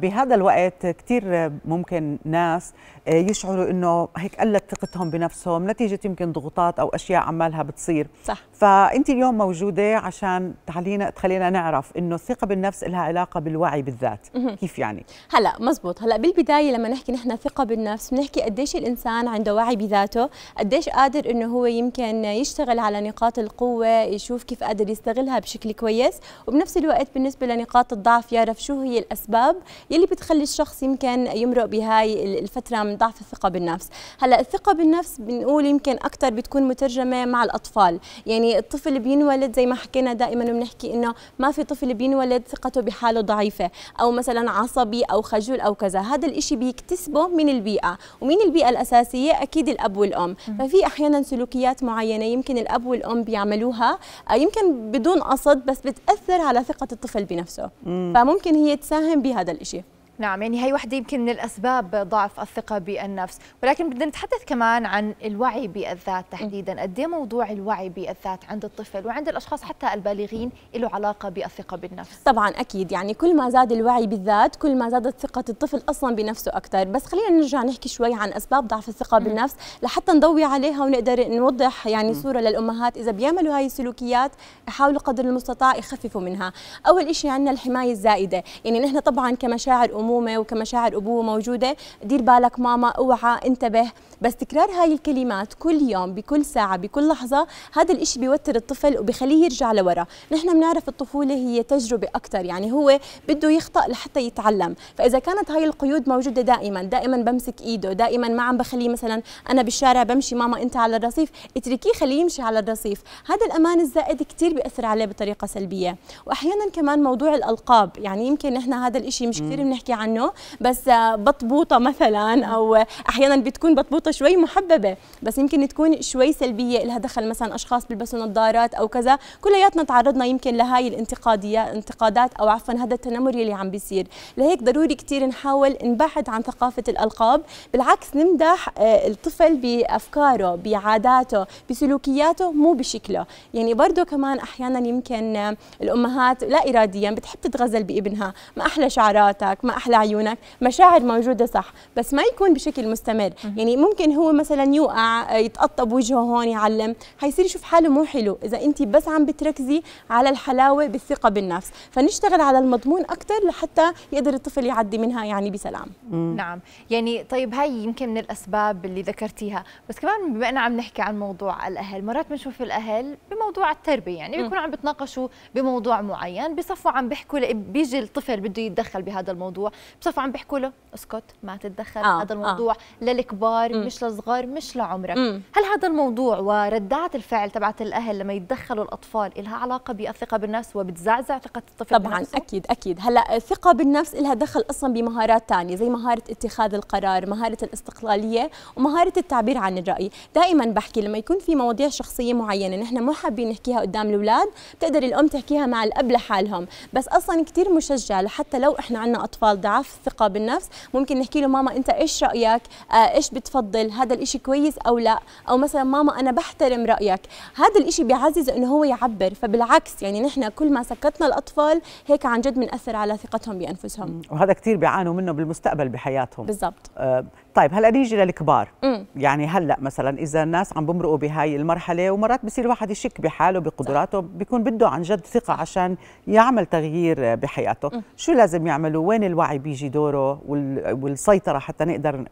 بهذا الوقت كثير ممكن ناس آه، يشعروا انه هيك قلت ثقتهم بنفسهم نتيجه يمكن ضغوطات او اشياء عمالها بتصير صح فانت اليوم موجوده عشان تعلينا تخلينا نعرف انه الثقه بالنفس لها علاقه بالوعي بالذات كيف يعني هلا مزبوط هلا بالبدايه لما نحكي نحن ثقه بالنفس بنحكي قديش الانسان عنده وعي بذاته قديش قادر انه هو يمكن يشتغل على نقاط القوه يشوف كيف قادر يستغلها بشكل كويس وبنفس الوقت بالنسبه لنقاط الضعف يعرف شو هي الاسباب يلي بتخلي الشخص يمكن يمرق بهاي الفتره من ضعف الثقه بالنفس هلا الثقه بالنفس بنقول يمكن اكثر بتكون مترجمه مع الاطفال يعني يعني الطفل بينولد زي ما حكينا دائما بنحكي انه ما في طفل بينولد ثقته بحاله ضعيفه او مثلا عصبي او خجول او كذا هذا الإشي بيكتسبه من البيئه ومين البيئه الاساسيه اكيد الاب والام ففي احيانا سلوكيات معينه يمكن الاب والام بيعملوها آه، يمكن بدون قصد بس بتاثر على ثقه الطفل بنفسه فممكن هي تساهم بهذا الإشي نعم يعني هي واحدة يمكن من الأسباب ضعف الثقة بالنفس ولكن بدنا نتحدث كمان عن الوعي بالذات تحديدا قد إيه موضوع الوعي بالذات عند الطفل وعند الأشخاص حتى البالغين له علاقة بالثقة بالنفس طبعا أكيد يعني كل ما زاد الوعي بالذات كل ما زادت ثقة الطفل أصلا بنفسه أكثر بس خلينا نرجع نحكي شوي عن أسباب ضعف الثقة بالنفس لحتى نضوي عليها ونقدر نوضح يعني صورة للأمهات إذا بيعملوا هاي السلوكيات يحاولوا قدر المستطاع يخففوا منها أول شيء عندنا الحماية الزائدة يعني نحن طبعا كمشاعر أمور كأمومة وكمشاعر أبوة موجودة دير بالك ماما اوعى انتبه بس تكرار هاي الكلمات كل يوم بكل ساعة بكل لحظة هذا الإشي بيوتر الطفل وبخليه يرجع لورا نحن بنعرف الطفولة هي تجربة أكثر يعني هو بده يخطأ لحتى يتعلم فإذا كانت هاي القيود موجودة دائما دائما بمسك إيده دائما ما عم بخليه مثلا أنا بالشارع بمشي ماما أنت على الرصيف اتركيه خليه يمشي على الرصيف هذا الأمان الزائد كثير بيأثر عليه بطريقة سلبية وأحيانا كمان موضوع الألقاب يعني يمكن نحن هذا الإشي مش كثير بنحكي نحكي عنه بس بطبوطه مثلا او احيانا بتكون بطبوطه شوي محببه بس يمكن تكون شوي سلبيه لها دخل مثلا اشخاص بيلبسوا نظارات او كذا كلياتنا تعرضنا يمكن لهاي الانتقاديه انتقادات او عفوا هذا التنمر اللي عم بيصير لهيك ضروري كثير نحاول نبعد عن ثقافه الالقاب بالعكس نمدح آه، الطفل بافكاره بعاداته بسلوكياته مو بشكله يعني برضه كمان احيانا يمكن آه، الامهات لا اراديا بتحب تتغزل بابنها ما احلى شعراتك ما احلى عيونك مشاعر موجوده صح بس ما يكون بشكل مستمر يعني ممكن هو مثلا يوقع يتقطب وجهه هون يعلم حيصير يشوف حاله مو حلو اذا انت بس عم بتركزي على الحلاوه بالثقه بالنفس فنشتغل على المضمون اكثر لحتى يقدر الطفل يعدي منها يعني بسلام نعم يعني طيب هاي يمكن من الاسباب اللي ذكرتيها بس كمان بما اننا عم نحكي عن موضوع الاهل مرات بنشوف الاهل بموضوع التربيه يعني بيكونوا عم بيتناقشوا بموضوع معين بصفوا عم بيحكوا بيجي الطفل بده يتدخل بهذا الموضوع بصفوا عم بيحكوا له اسكت ما تتدخل آه. هذا آه. الموضوع آه. للكبار م. مش للصغار مش لعمرك م. هل هذا الموضوع وردات الفعل تبعت الاهل لما يتدخلوا الاطفال لها علاقه بالثقه بالنفس وبتزعزع ثقه الطفل طبعا بنفسه؟ اكيد اكيد هلا الثقه بالنفس لها دخل اصلا بمهارات ثانيه زي مهاره اتخاذ القرار مهاره الاستقلاليه ومهاره التعبير عن الراي دائما بحكي لما يكون في مواضيع شخصيه معينه نحن مو حابين نحكيها قدام الاولاد بتقدر الام تحكيها مع الاب لحالهم بس اصلا كثير مشجع لحتى لو احنا عندنا اطفال ضعف الثقه بالنفس ممكن نحكي له ماما انت ايش رايك آه، ايش بتفضل هذا الإشي كويس او لا او مثلا ماما انا بحترم رايك هذا الإشي بيعزز انه هو يعبر فبالعكس يعني نحن كل ما سكتنا الاطفال هيك عن جد بنأثر على ثقتهم بانفسهم وهذا كثير بيعانوا منه بالمستقبل بحياتهم بالضبط آه طيب هلا نيجي للكبار مم. يعني هلا مثلا اذا الناس عم بمرقوا بهاي المرحله ومرات بصير الواحد يشك بحاله بقدراته بيكون بده عن جد ثقه عشان يعمل تغيير بحياته مم. شو لازم يعملوا وين الوعي بيجي دوره والسيطره حتى نقدر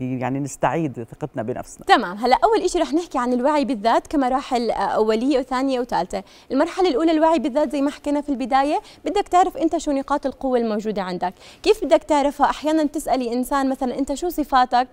يعني نستعيد ثقتنا بنفسنا تمام هلا اول شيء رح نحكي عن الوعي بالذات كمراحل آه، اوليه وثانيه وثالثه المرحله الاولى الوعي بالذات زي ما حكينا في البدايه بدك تعرف انت شو نقاط القوه الموجوده عندك كيف بدك تعرفها احيانا تسالي انسان مثلا انت شو صفاتك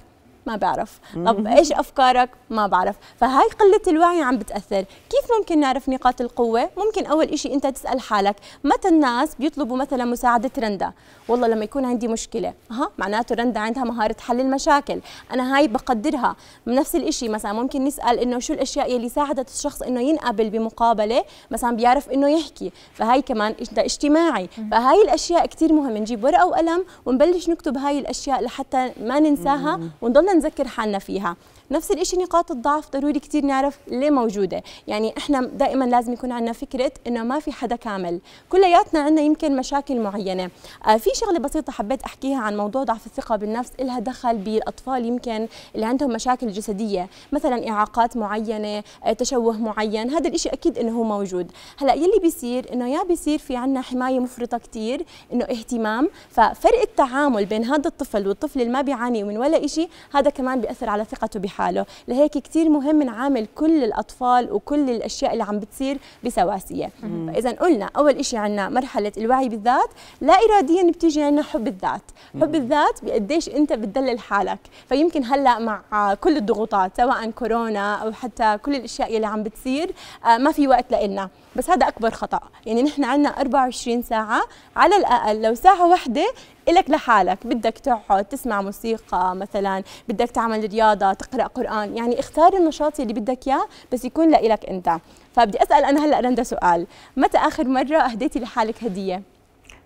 ما بعرف طب ايش افكارك ما بعرف فهاي قله الوعي عم بتاثر كيف ممكن نعرف نقاط القوه ممكن اول شيء انت تسال حالك متى الناس بيطلبوا مثلا مساعده رندا والله لما يكون عندي مشكله ها معناته رندا عندها مهاره حل المشاكل انا هاي بقدرها نفس الشيء مثلا ممكن نسال انه شو الاشياء اللي ساعدت الشخص انه ينقبل بمقابله مثلا بيعرف انه يحكي فهاي كمان ده اجتماعي فهاي الاشياء كثير مهمه نجيب ورقه وقلم ونبلش نكتب هاي الاشياء لحتى ما ننساها ونضلنا نذكر حالنا فيها نفس الشيء نقاط الضعف ضروري كثير نعرف ليه موجوده يعني احنا دائما لازم يكون عندنا فكره انه ما في حدا كامل كلياتنا عندنا يمكن مشاكل معينه آه في شغله بسيطه حبيت احكيها عن موضوع ضعف الثقه بالنفس إلها دخل بالاطفال يمكن اللي عندهم مشاكل جسديه مثلا اعاقات معينه آه، تشوه معين هذا الشيء اكيد انه هو موجود هلا يلي بيصير انه يا بيصير في عندنا حمايه مفرطه كثير انه اهتمام ففرق التعامل بين هذا الطفل والطفل اللي ما بيعاني من ولا شيء هذا هذا كمان بيأثر على ثقته بحاله لهيك كثير مهم نعامل كل الأطفال وكل الأشياء اللي عم بتصير بسواسية إذا قلنا أول شيء عندنا مرحلة الوعي بالذات لا إراديا بتيجي عندنا حب الذات حب الذات بقديش أنت بتدلل حالك فيمكن هلأ مع كل الضغوطات سواء كورونا أو حتى كل الأشياء اللي عم بتصير آه، ما في وقت لإلنا بس هذا أكبر خطأ يعني نحن عندنا 24 ساعة على الأقل لو ساعة واحدة إلك لحالك بدك تقعد تسمع موسيقى مثلا بدك تعمل رياضة تقرأ قرآن يعني اختار النشاط اللي بدك إياه بس يكون لإلك أنت فبدي أسأل أنا هلأ رندا سؤال متى آخر مرة أهديتي لحالك هدية؟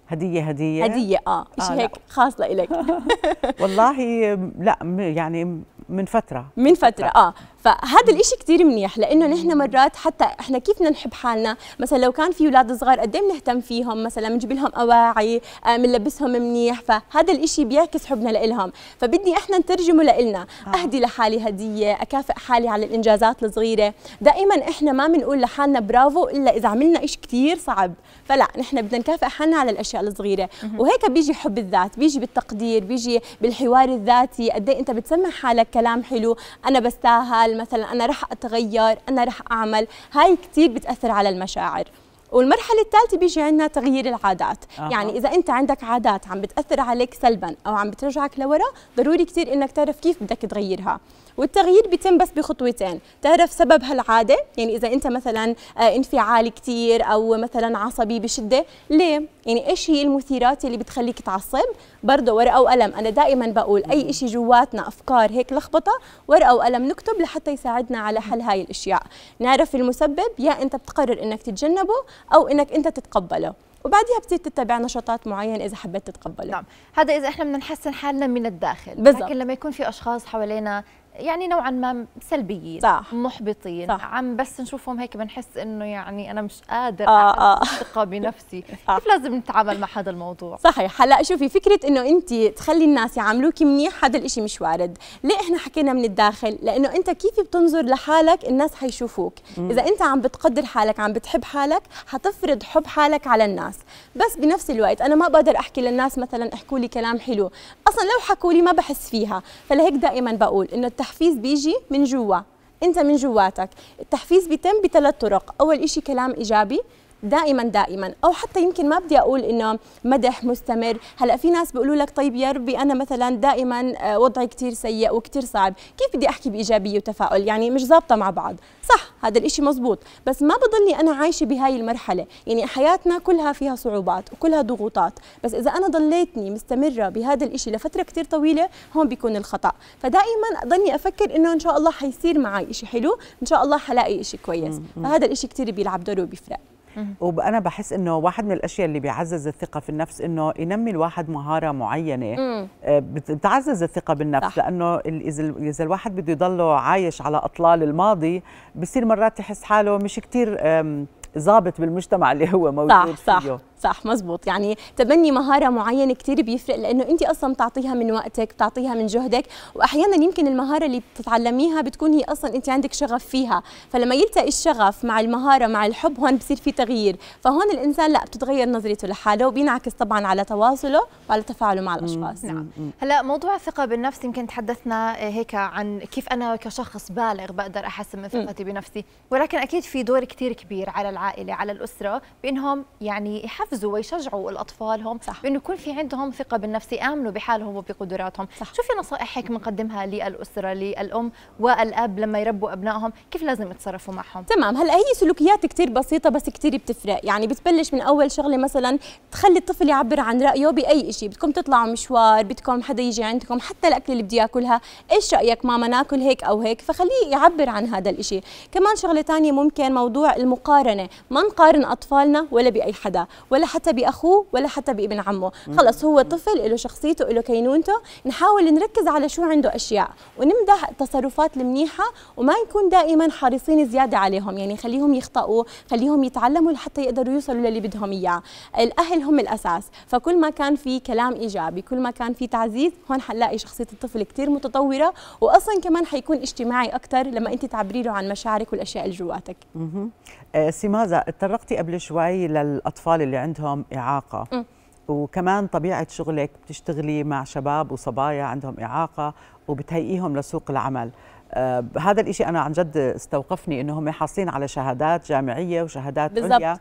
هدية هدية هدية اه شيء آه هيك لا. خاص لإلك والله لا يعني من فترة من فترة, فترة. اه فهذا الإشي كثير منيح لأنه نحن مرات حتى إحنا كيف بدنا نحب حالنا مثلا لو كان في أولاد صغار قد إيه بنهتم فيهم مثلا بنجيب لهم أواعي آه، بنلبسهم منيح فهذا الإشي بيعكس حبنا لإلهم فبدي إحنا نترجمه لإلنا آه. أهدي لحالي هدية أكافئ حالي على الإنجازات الصغيرة دائما إحنا ما بنقول لحالنا برافو إلا إذا عملنا إشي كثير صعب فلا نحن بدنا نكافئ حالنا على الأشياء الصغيرة وهيك بيجي حب الذات بيجي بالتقدير بيجي بالحوار الذاتي قد إيه أنت بتسمع حالك كلام حلو أنا بستاهل اعمل مثلا أنا رح أتغير أنا رح أعمل هاي كتير بتأثر على المشاعر والمرحلة الثالثة بيجي عندنا تغيير العادات، أه. يعني إذا أنت عندك عادات عم بتأثر عليك سلباً أو عم بترجعك لورا، ضروري كثير إنك تعرف كيف بدك تغيرها، والتغيير بيتم بس بخطوتين، تعرف سبب هالعادة، يعني إذا أنت مثلاً آه، انفعالي كثير أو مثلاً عصبي بشدة، ليه؟ يعني إيش هي المثيرات اللي بتخليك تعصب؟ برضه ورقه وقلم انا دائما بقول اي شيء جواتنا افكار هيك لخبطه ورقه وقلم نكتب لحتى يساعدنا على حل هاي الاشياء نعرف المسبب يا انت بتقرر انك تتجنبه او انك انت تتقبله وبعديها بتصير تتبع نشاطات معينه اذا حبيت تتقبله نعم هذا اذا احنا بدنا نحسن حالنا من الداخل بالزبط. لكن لما يكون في اشخاص حوالينا يعني نوعا ما سلبيين صح. محبطين صح. عم بس نشوفهم هيك بنحس انه يعني انا مش قادر آه آه. ثقه بنفسي آه. كيف لازم نتعامل مع هذا الموضوع صحيح هلا شوفي فكره انه انت تخلي الناس يعاملوكي منيح هذا الشيء مش وارد ليه احنا حكينا من الداخل لانه انت كيف بتنظر لحالك الناس حيشوفوك م. اذا انت عم بتقدر حالك عم بتحب حالك حتفرض حب حالك على الناس بس بنفس الوقت انا ما بقدر احكي للناس مثلا احكوا لي كلام حلو اصلا لو حكوا لي ما بحس فيها فلهيك دائما بقول انه التحفيز بيجي من جوا انت من جواتك التحفيز بيتم بثلاث طرق اول شيء كلام ايجابي دائما دائما او حتى يمكن ما بدي اقول انه مدح مستمر هلا في ناس بيقولوا لك طيب يا ربي انا مثلا دائما آه، وضعي كثير سيء وكثير صعب كيف بدي احكي بايجابيه وتفاؤل يعني مش ظابطه مع بعض صح هذا الإشي مزبوط بس ما بضلني انا عايشه بهاي المرحله يعني حياتنا كلها فيها صعوبات وكلها ضغوطات بس اذا انا ضليتني مستمره بهذا الإشي لفتره كثير طويله هون بيكون الخطا فدائما ضلني افكر انه ان شاء الله حيصير معي إشي حلو ان شاء الله حلاقي إشي كويس فهذا الإشي كثير بيلعب دور وبيفرق وانا بحس انه واحد من الاشياء اللي بيعزز الثقه في النفس انه ينمي الواحد مهاره معينه آه، بتعزز الثقه بالنفس صح. لانه اذا الواحد بده يضله عايش على اطلال الماضي بصير مرات يحس حاله مش كتير ظابط بالمجتمع اللي هو موجود صح فيه صح. صح مزبوط يعني تبني مهارة معينة كثير بيفرق لأنه أنت أصلا بتعطيها من وقتك بتعطيها من جهدك وأحيانا يمكن المهارة اللي بتتعلميها بتكون هي أصلا أنت عندك شغف فيها فلما يلتقي الشغف مع المهارة مع الحب هون بصير في تغيير فهون الإنسان لا بتتغير نظريته لحاله وبينعكس طبعا على تواصله وعلى تفاعله مع الأشخاص نعم هلا موضوع الثقة بالنفس يمكن تحدثنا آه، هيك عن كيف أنا كشخص بالغ بقدر أحسن من ثقتي بنفسي ولكن أكيد في دور كثير كبير على العائلة على الأسرة بأنهم يعني يحفزوا ويشجعوا الاطفال هم صح. بانه يكون في عندهم ثقه بالنفس يامنوا بحالهم وبقدراتهم صح. شو في نصائحك بنقدمها للاسره للام والاب لما يربوا ابنائهم كيف لازم يتصرفوا معهم تمام هلا هي سلوكيات كثير بسيطه بس كثير بتفرق يعني بتبلش من اول شغله مثلا تخلي الطفل يعبر عن رايه باي شيء بدكم تطلعوا مشوار بدكم حدا يجي عندكم حتى الاكل اللي بدي ياكلها ايش رايك ماما ناكل هيك او هيك فخليه يعبر عن هذا الشيء كمان شغله ثانيه ممكن موضوع المقارنه ما نقارن اطفالنا ولا باي حدا ولا ولا حتى باخوه ولا حتى بابن عمه خلص هو طفل له شخصيته له كينونته نحاول نركز على شو عنده اشياء ونمدح التصرفات المنيحه وما نكون دائما حريصين زياده عليهم يعني خليهم يخطئوا خليهم يتعلموا لحتى يقدروا يوصلوا للي بدهم اياه الاهل هم الاساس فكل ما كان في كلام ايجابي كل ما كان في تعزيز هون حنلاقي شخصيه الطفل كثير متطوره واصلا كمان حيكون اجتماعي اكثر لما انت تعبري له عن مشاعرك والاشياء اللي جواتك. آه، سيمازا تطرقتي قبل شوي للاطفال اللي عندهم اعاقه م. وكمان طبيعه شغلك بتشتغلي مع شباب وصبايا عندهم اعاقه وبتهيئيهم لسوق العمل آه هذا الإشي أنا عن جد استوقفني إنه هم حاصلين على شهادات جامعية وشهادات بالزبط. عليا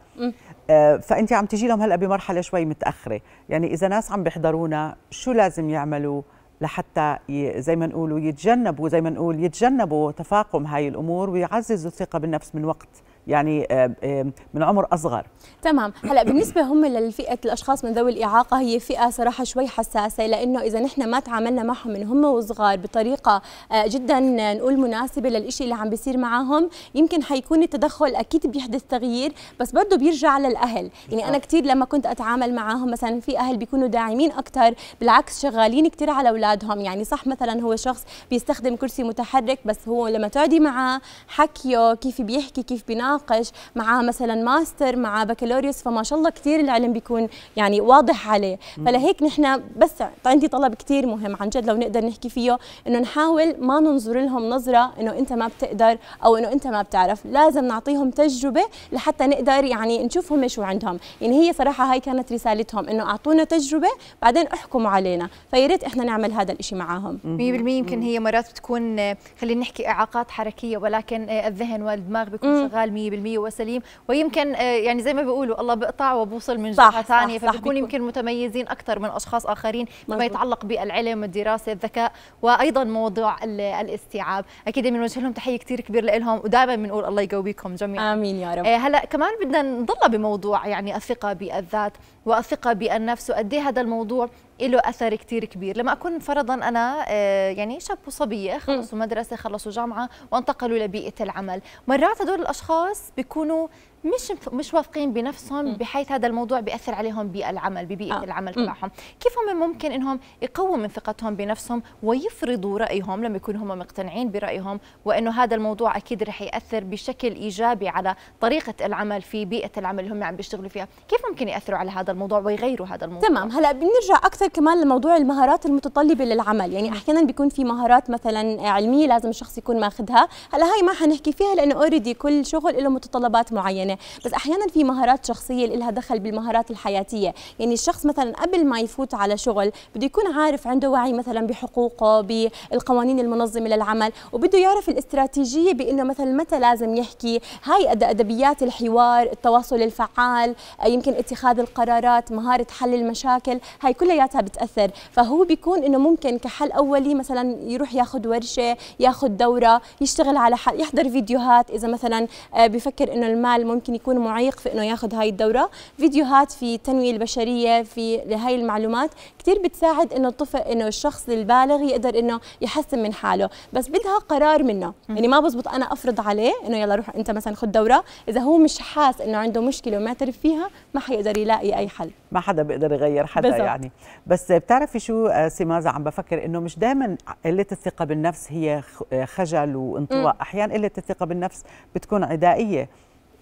آه فأنت عم تجي لهم هلأ بمرحلة شوي متأخرة يعني إذا ناس عم بيحضرونا شو لازم يعملوا لحتى زي ما نقولوا يتجنبوا زي ما نقول يتجنبوا تفاقم هاي الأمور ويعززوا الثقة بالنفس من وقت يعني آه، آه، من عمر اصغر تمام هلا بالنسبه هم للفئه الاشخاص من ذوي الاعاقه هي فئه صراحه شوي حساسه لانه اذا نحن ما تعاملنا معهم من هم وصغار بطريقه آه، جدا نقول مناسبه للإشي اللي عم بيصير معهم يمكن حيكون التدخل اكيد بيحدث تغيير بس برضه بيرجع للاهل يعني انا كثير لما كنت اتعامل معهم مثلا في اهل بيكونوا داعمين اكثر بالعكس شغالين كثير على اولادهم يعني صح مثلا هو شخص بيستخدم كرسي متحرك بس هو لما تقعدي معه حكيه كيف بيحكي كيف بينام يتناقش مع مثلا ماستر مع بكالوريوس فما شاء الله كثير العلم بيكون يعني واضح عليه فلهيك نحن بس عندي طلب كثير مهم عن جد لو نقدر نحكي فيه انه نحاول ما ننظر لهم نظره انه انت ما بتقدر او انه انت ما بتعرف لازم نعطيهم تجربه لحتى نقدر يعني نشوف هم شو عندهم يعني هي صراحه هاي كانت رسالتهم انه اعطونا تجربه بعدين احكموا علينا فيا ريت احنا نعمل هذا الشيء معاهم 100% يمكن هي مرات بتكون خلينا نحكي اعاقات حركيه ولكن الذهن والدماغ بيكون شغال وسليم ويمكن آه، يعني زي ما بيقولوا الله بقطع وبوصل من جهه ثانيه فبكون يمكن متميزين اكثر من اشخاص اخرين فيما يتعلق بالعلم الدراسه الذكاء وايضا موضوع الاستيعاب اكيد بنوجه لهم تحيه كثير كبيره لهم ودائما بنقول الله يقويكم جميعا امين يا رب آه، هلا كمان بدنا نضل بموضوع يعني الثقه بالذات والثقه بالنفس وقد إيه هذا الموضوع له اثر كثير كبير لما اكون فرضا انا آه، يعني شاب وصبيه خلصوا مدرسه خلصوا جامعه وانتقلوا لبيئه العمل مرات هدول الاشخاص بيكونوا مش مش واثقين بنفسهم بحيث هذا الموضوع بياثر عليهم بالعمل ببيئه آه. العمل تبعهم كيف هم ممكن انهم يقووا من ثقتهم بنفسهم ويفرضوا رايهم لما يكونوا هم مقتنعين برايهم وانه هذا الموضوع اكيد رح ياثر بشكل ايجابي على طريقه العمل في بيئه العمل اللي هم عم بيشتغلوا فيها كيف ممكن ياثروا على هذا الموضوع ويغيروا هذا الموضوع تمام هلا بنرجع اكثر كمان لموضوع المهارات المتطلبه للعمل يعني احيانا بيكون في مهارات مثلا علميه لازم الشخص يكون ماخذها هلا هاي ما حنحكي فيها لانه اوريدي كل شغل له متطلبات معينه معينه يعني. بس احيانا في مهارات شخصيه لها دخل بالمهارات الحياتيه يعني الشخص مثلا قبل ما يفوت على شغل بده يكون عارف عنده وعي مثلا بحقوقه بالقوانين المنظمه للعمل وبده يعرف الاستراتيجيه بانه مثلا متى لازم يحكي هاي ادبيات الحوار التواصل الفعال يمكن اتخاذ القرارات مهاره حل المشاكل هاي كلياتها بتاثر فهو بيكون انه ممكن كحل اولي مثلا يروح ياخذ ورشه ياخذ دوره يشتغل على حل يحضر فيديوهات اذا مثلا آه، بفكر انه المال ممكن يكون معيق في انه ياخذ هاي الدوره فيديوهات في التنميه البشريه في هاي المعلومات كثير بتساعد انه الطفل انه الشخص البالغ يقدر انه يحسن من حاله بس بدها قرار منه يعني ما بزبط انا افرض عليه انه يلا روح انت مثلا خذ دوره اذا هو مش حاس انه عنده مشكله وما اعترف فيها ما حيقدر يلاقي اي حل ما حدا بيقدر يغير حدا بزبط. يعني بس بتعرفي شو آه، سمازة عم بفكر انه مش دائما قله الثقه بالنفس هي آه، خجل وانطواء احيانا قله الثقه بالنفس بتكون عدائيه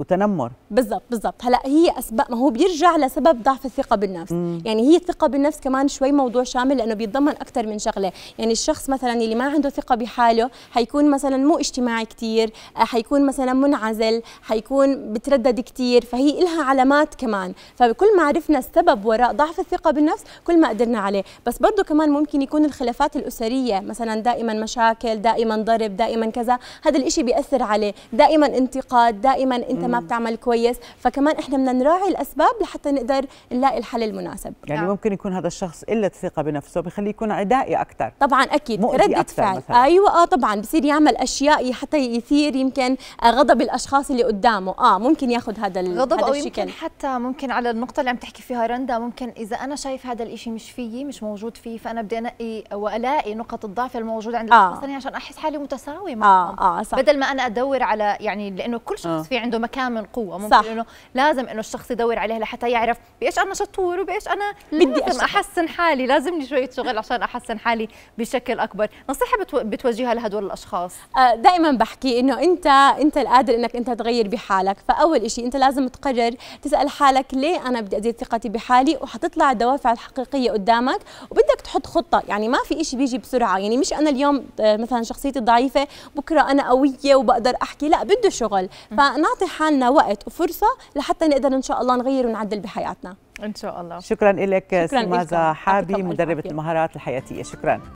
وتنمر بالضبط بالضبط هلا هي اسباب ما هو بيرجع لسبب ضعف الثقه بالنفس مم. يعني هي الثقه بالنفس كمان شوي موضوع شامل لانه بيتضمن اكثر من شغله يعني الشخص مثلا اللي ما عنده ثقه بحاله حيكون مثلا مو اجتماعي كثير آه، حيكون مثلا منعزل حيكون بتردد كثير فهي إلها علامات كمان فكل ما عرفنا السبب وراء ضعف الثقه بالنفس كل ما قدرنا عليه بس برضه كمان ممكن يكون الخلافات الاسريه مثلا دائما مشاكل دائما ضرب دائما كذا هذا الشيء بياثر عليه دائما انتقاد دائما انت ما بتعمل كويس فكمان احنا بدنا نراعي الاسباب لحتى نقدر نلاقي الحل المناسب يعني نعم. ممكن يكون هذا الشخص قله ثقه بنفسه بخليه يكون عدائي اكثر طبعا اكيد رده فعل مثلاً. ايوه اه طبعا بصير يعمل اشياء حتى يثير يمكن آه، غضب الاشخاص اللي قدامه اه ممكن ياخذ هذا غضب هذا او الشكل. يمكن حتى ممكن على النقطه اللي عم تحكي فيها رندا ممكن اذا انا شايف هذا الشيء مش فيي مش موجود فيه فانا بدي انقي والاقي نقط الضعف الموجوده عند آه. الشخص عشان احس حالي متساوي معه آه. آه. صح. بدل ما انا ادور على يعني لانه كل شخص آه. في عنده مكان كامن قوه ممكن انه لازم انه الشخص يدور عليها لحتى يعرف بايش انا شطور وبايش انا بدي لازم احسن حالي لازمني شويه شغل عشان احسن حالي بشكل اكبر نصيحه بتو... بتوجهها لهدول الاشخاص آه، دائما بحكي انه انت انت القادر انك انت تغير بحالك فاول شيء انت لازم تقرر تسال حالك ليه انا بدي ازيد ثقتي بحالي وحتطلع الدوافع الحقيقيه قدامك وبدك تحط خطه يعني ما في شيء بيجي بسرعه يعني مش انا اليوم آه، مثلا شخصيتي ضعيفه بكره انا قويه وبقدر احكي لا بده شغل فنعطي حالنا وقت وفرصه لحتى نقدر ان شاء الله نغير ونعدل بحياتنا ان شاء الله شكرا لك سمازه حابي مدربه المهارات الحياتيه شكرا